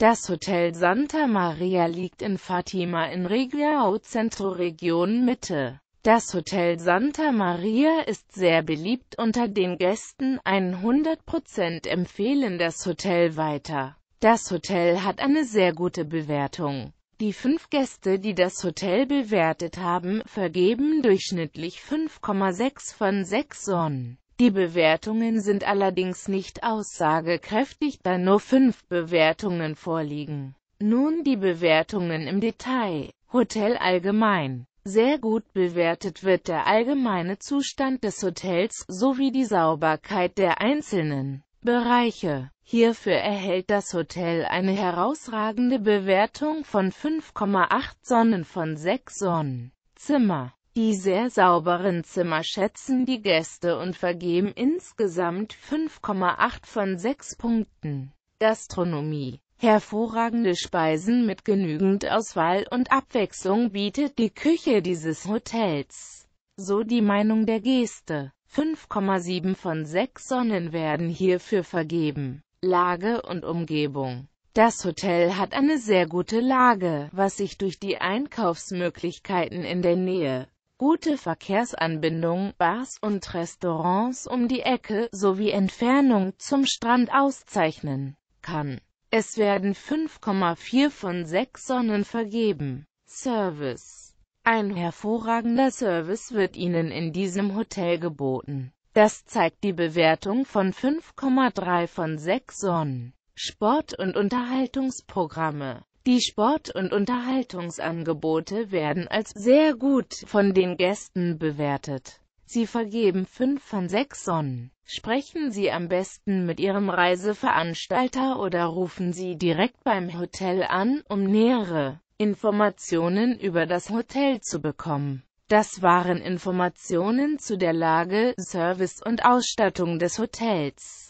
Das Hotel Santa Maria liegt in Fatima in Região Centro Region Mitte. Das Hotel Santa Maria ist sehr beliebt unter den Gästen, 100% empfehlen das Hotel weiter. Das Hotel hat eine sehr gute Bewertung. Die fünf Gäste, die das Hotel bewertet haben, vergeben durchschnittlich 5,6 von 6 Sonnen. Die Bewertungen sind allerdings nicht aussagekräftig, da nur fünf Bewertungen vorliegen. Nun die Bewertungen im Detail. Hotel allgemein. Sehr gut bewertet wird der allgemeine Zustand des Hotels sowie die Sauberkeit der einzelnen Bereiche. Hierfür erhält das Hotel eine herausragende Bewertung von 5,8 Sonnen von 6 Sonnen. Zimmer die sehr sauberen Zimmer schätzen die Gäste und vergeben insgesamt 5,8 von 6 Punkten. Gastronomie Hervorragende Speisen mit genügend Auswahl und Abwechslung bietet die Küche dieses Hotels. So die Meinung der Gäste. 5,7 von 6 Sonnen werden hierfür vergeben. Lage und Umgebung das Hotel hat eine sehr gute Lage, was sich durch die Einkaufsmöglichkeiten in der Nähe gute Verkehrsanbindung, Bars und Restaurants um die Ecke sowie Entfernung zum Strand auszeichnen kann. Es werden 5,4 von 6 Sonnen vergeben. Service Ein hervorragender Service wird Ihnen in diesem Hotel geboten. Das zeigt die Bewertung von 5,3 von 6 Sonnen. Sport- und Unterhaltungsprogramme die Sport- und Unterhaltungsangebote werden als sehr gut von den Gästen bewertet. Sie vergeben 5 von 6 Sonnen. Sprechen Sie am besten mit Ihrem Reiseveranstalter oder rufen Sie direkt beim Hotel an, um nähere Informationen über das Hotel zu bekommen. Das waren Informationen zu der Lage, Service und Ausstattung des Hotels.